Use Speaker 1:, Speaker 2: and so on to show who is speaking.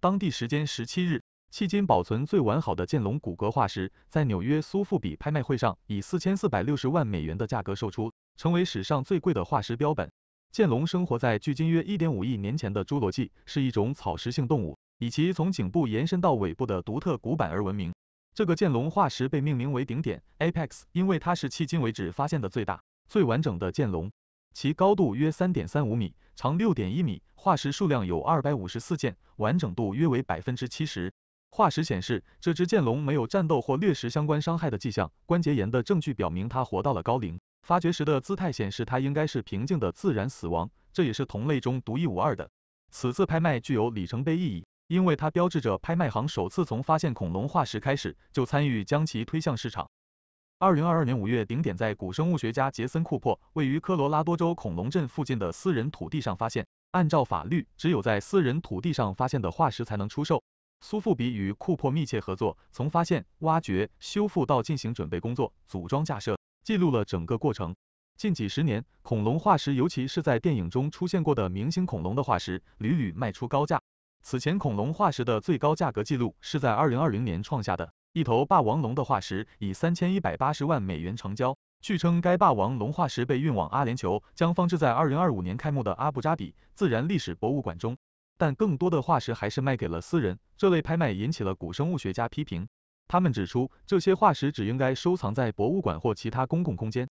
Speaker 1: 当地时间十七日，迄今保存最完好的剑龙骨骼化石在纽约苏富比拍卖会上以四千四百六十万美元的价格售出，成为史上最贵的化石标本。剑龙生活在距今约一点五亿年前的侏罗纪，是一种草食性动物，以其从颈部延伸到尾部的独特骨板而闻名。这个剑龙化石被命名为顶点 （Apex），因为它是迄今为止发现的最大、最完整的剑龙。其高度约三点三五米，长六点一米，化石数量有二百五十四件，完整度约为百分之七十。化石显示，这只剑龙没有战斗或掠食相关伤害的迹象，关节炎的证据表明它活到了高龄。发掘时的姿态显示它应该是平静的自然死亡，这也是同类中独一无二的。此次拍卖具有里程碑意义，因为它标志着拍卖行首次从发现恐龙化石开始就参与将其推向市场。二零二二年五月，顶点在古生物学家杰森·库珀位于科罗拉多州恐龙镇附近的私人土地上发现。按照法律，只有在私人土地上发现的化石才能出售。苏富比与库珀密切合作，从发现、挖掘、修复到进行准备工作、组装架设，记录了整个过程。近几十年，恐龙化石，尤其是在电影中出现过的明星恐龙的化石，屡屡卖出高价。此前，恐龙化石的最高价格记录是在二零二零年创下的。一头霸王龙的化石以三千一百八十万美元成交。据称，该霸王龙化石被运往阿联酋，将放置在二零二五年开幕的阿布扎比自然历史博物馆中。但更多的化石还是卖给了私人。这类拍卖引起了古生物学家批评，他们指出，这些化石只应该收藏在博物馆或其他公共空间。